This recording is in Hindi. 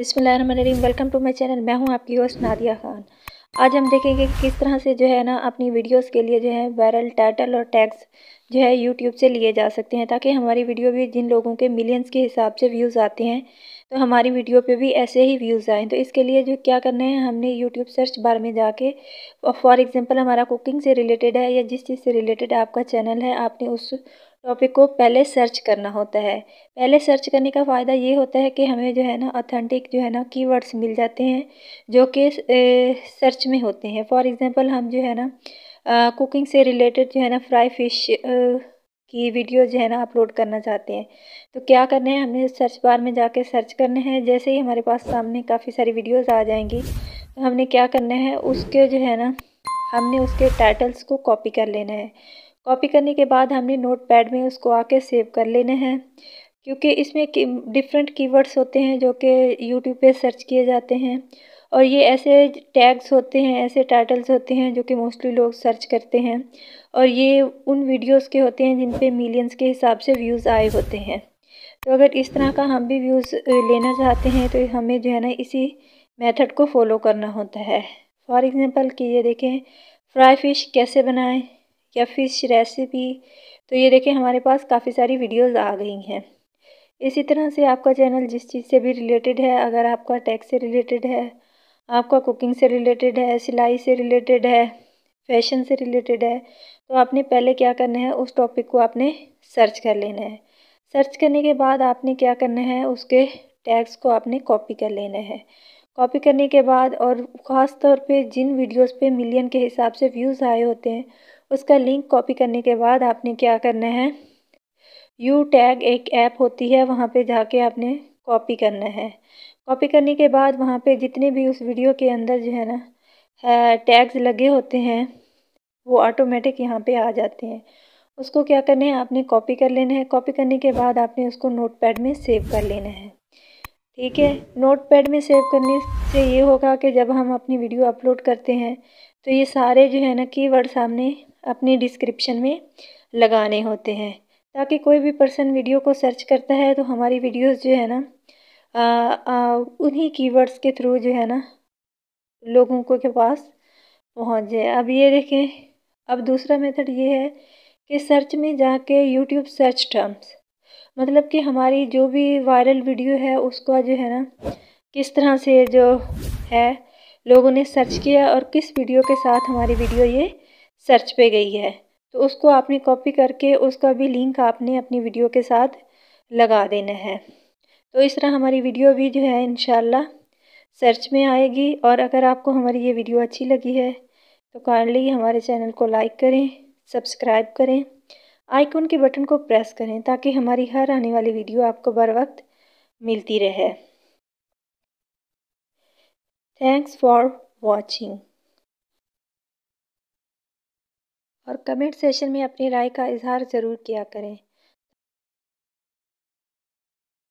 बिसमीम वेलकम टू माई चैनल मैं हूं आपकी होस्ट नादिया खान आज हम देखेंगे कि किस तरह से जो है ना अपनी वीडियोस के लिए जो है वायरल टाइटल और टैग्स जो है यूट्यूब से लिए जा सकते हैं ताकि हमारी वीडियो भी जिन लोगों के मिलियंस के हिसाब से व्यूज़ आते हैं तो हमारी वीडियो पे भी ऐसे ही व्यूज़ आएँ तो इसके लिए जो क्या करना है हमने यूट्यूब सर्च बार में जाके फॉर एग्ज़ाम्पल हमारा कुकिंग से रिलेटेड है या जिस चीज़ से रिलेटेड आपका चैनल है आपने उस टॉपिक को पहले सर्च करना होता है पहले सर्च करने का फ़ायदा ये होता है कि हमें जो है ना ऑथेंटिक जो है ना कीवर्ड्स मिल जाते हैं जो कि सर्च में होते हैं फॉर एग्ज़ाम्पल हम जो है ना कुकिंग से रिलेटेड जो है ना फ्राई फिश की वीडियो जो है ना अपलोड करना चाहते हैं तो क्या करना है हमने सर्च बार में जाके सर्च करना है जैसे ही हमारे पास सामने काफ़ी सारी वीडियोज़ आ जाएंगी तो हमने क्या करना है उसके जो है ना हमने उसके टाइटल्स को कॉपी कर लेना है कॉपी करने के बाद हमने नोट पैड में उसको आके सेव कर लेने हैं क्योंकि इसमें डिफरेंट कीवर्ड्स होते हैं जो कि यूट्यूब पे सर्च किए जाते हैं और ये ऐसे टैग्स होते हैं ऐसे टाइटल्स होते हैं जो कि मोस्टली लोग सर्च करते हैं और ये उन वीडियोस के होते हैं जिन पे मिलियंस के हिसाब से व्यूज़ आए होते हैं तो अगर इस तरह का हम भी व्यूज़ लेना चाहते हैं तो हमें जो है ना इसी मेथड को फॉलो करना होता है फॉर एग्ज़ाम्पल कि ये देखें फ्राई फ़िश कैसे बनाएँ या फ़िश रेसिपी तो ये देखें हमारे पास काफ़ी सारी वीडियोस आ गई हैं इसी तरह से आपका चैनल जिस चीज़ से भी रिलेटेड है अगर आपका टैक्स से रिलेटेड है आपका कुकिंग से रिलेटेड है सिलाई से रिलेटेड है फैशन से रिलेटेड है तो आपने पहले क्या करना है उस टॉपिक को आपने सर्च कर लेना है सर्च करने के बाद आपने क्या करना है उसके टैग्स को आपने कॉपी कर लेना है कॉपी करने के बाद और ख़ास तौर पे जिन वीडियोस पे मिलियन के हिसाब से व्यूज़ आए होते हैं उसका लिंक कॉपी करने के बाद आपने क्या करना है यू टैग एक ऐप होती है वहाँ पे जाके आपने कॉपी करना है कॉपी करने के बाद वहाँ पे जितने भी उस वीडियो के अंदर जो है ना टैग्स लगे होते हैं वो ऑटोमेटिक यहाँ पे आ जाते हैं उसको क्या करना है आपने कॉपी कर लेना है कॉपी करने के बाद आपने उसको नोटपैड में सेव कर लेना है ठीक है नोटपैड में सेव करने से ये होगा कि जब हम अपनी वीडियो अपलोड करते हैं तो ये सारे जो है ना कीवर्ड सामने अपनी डिस्क्रिप्शन में लगाने होते हैं ताकि कोई भी पर्सन वीडियो को सर्च करता है तो हमारी वीडियोस जो है ना उन्हीं कीवर्ड्स के थ्रू जो है ना लोगों को के पास पहुंच जाए अब ये देखें अब दूसरा मेथड ये है कि सर्च में जाके यूट्यूब सर्च टर्म्स मतलब कि हमारी जो भी वायरल वीडियो है उसका जो है ना किस तरह से जो है लोगों ने सर्च किया और किस वीडियो के साथ हमारी वीडियो ये सर्च पे गई है तो उसको आपने कॉपी करके उसका भी लिंक आपने अपनी वीडियो के साथ लगा देना है तो इस तरह हमारी वीडियो भी जो है इन सर्च में आएगी और अगर आपको हमारी ये वीडियो अच्छी लगी है तो काइंडली हमारे चैनल को लाइक करें सब्सक्राइब करें आइकॉन के बटन को प्रेस करें ताकि हमारी हर आने वाली वीडियो आपको बर वक्त मिलती रहे थैंक्स फॉर वॉचिंग और कमेंट सेशन में अपनी राय का इजहार ज़रूर किया करें